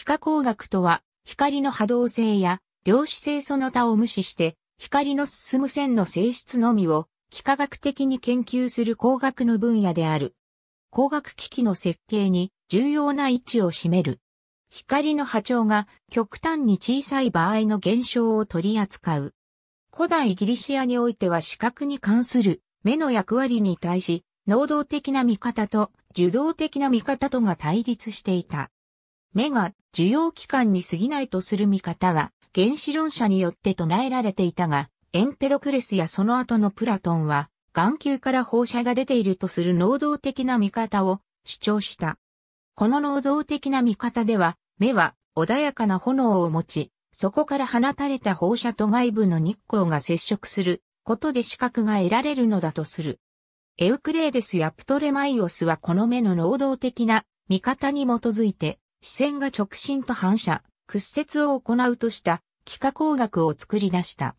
幾何工学とは、光の波動性や量子性その他を無視して、光の進む線の性質のみを、幾何学的に研究する工学の分野である。工学機器の設計に重要な位置を占める。光の波長が極端に小さい場合の現象を取り扱う。古代ギリシアにおいては視覚に関する目の役割に対し、能動的な見方と受動的な見方とが対立していた。目が需要期間に過ぎないとする見方は、原子論者によって唱えられていたが、エンペドクレスやその後のプラトンは、眼球から放射が出ているとする能動的な見方を主張した。この能動的な見方では、目は穏やかな炎を持ち、そこから放たれた放射と外部の日光が接触することで視覚が得られるのだとする。エウクレーデスやプトレマイオスはこの目の能動的な見方に基づいて視線が直進と反射、屈折を行うとした幾何工学を作り出した。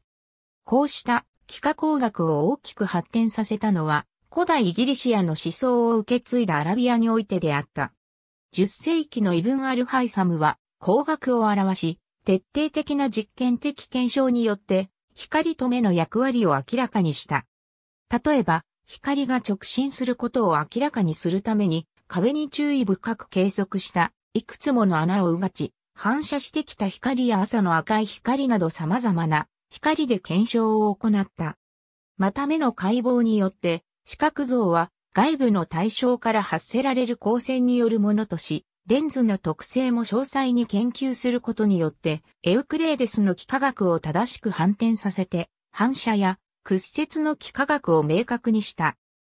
こうした幾何工学を大きく発展させたのは、古代イギリシアの思想を受け継いだアラビアにおいてであった。10世紀のイブン・アルハイサムは、光学を表し、徹底的な実験的検証によって、光と目の役割を明らかにした。例えば、光が直進することを明らかにするために、壁に注意深く計測したいくつもの穴をうがち、反射してきた光や朝の赤い光など様々な光で検証を行った。また目の解剖によって、視覚像は外部の対象から発せられる光線によるものとし、レンズの特性も詳細に研究することによって、エウクレーデスの幾何学を正しく反転させて、反射や屈折の幾何学を明確にした。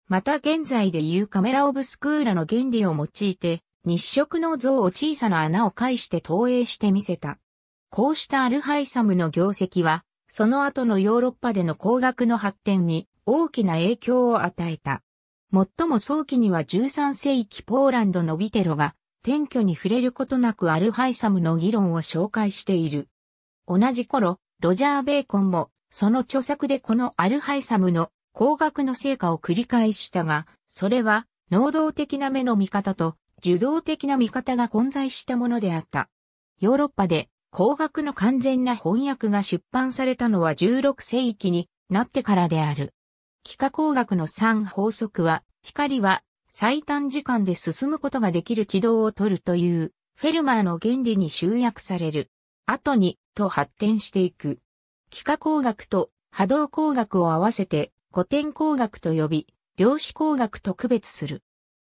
また現在でいうカメラオブスクーラの原理を用いて、日食の像を小さな穴を介して投影してみせた。こうしたアルハイサムの業績は、その後のヨーロッパでの工学の発展に大きな影響を与えた。最も早期には13世紀ポーランドのビテロが、転居に触れることなくアルハイサムの議論を紹介している。同じ頃、ロジャー・ベーコンも、その著作でこのアルハイサムの工学の成果を繰り返したが、それは、能動的な目の見方と受動的な見方が混在したものであった。ヨーロッパで工学の完全な翻訳が出版されたのは16世紀になってからである。幾何工学の3法則は、光は最短時間で進むことができる軌道を取るというフェルマーの原理に集約される。後にと発展していく。幾何工学と波動工学を合わせて古典工学と呼び、量子工学と区別する。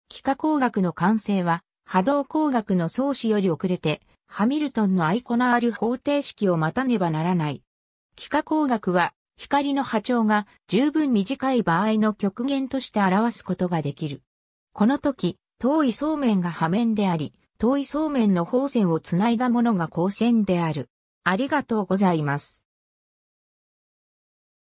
幾何工学の完成は、波動工学の創始より遅れて、ハミルトンのアイコナール方程式を待たねばならない。幾何工学は、光の波長が十分短い場合の極限として表すことができる。この時、遠いそうめんが波面であり、遠いそうめんの方線をつないだものが光線である。ありがとうございます。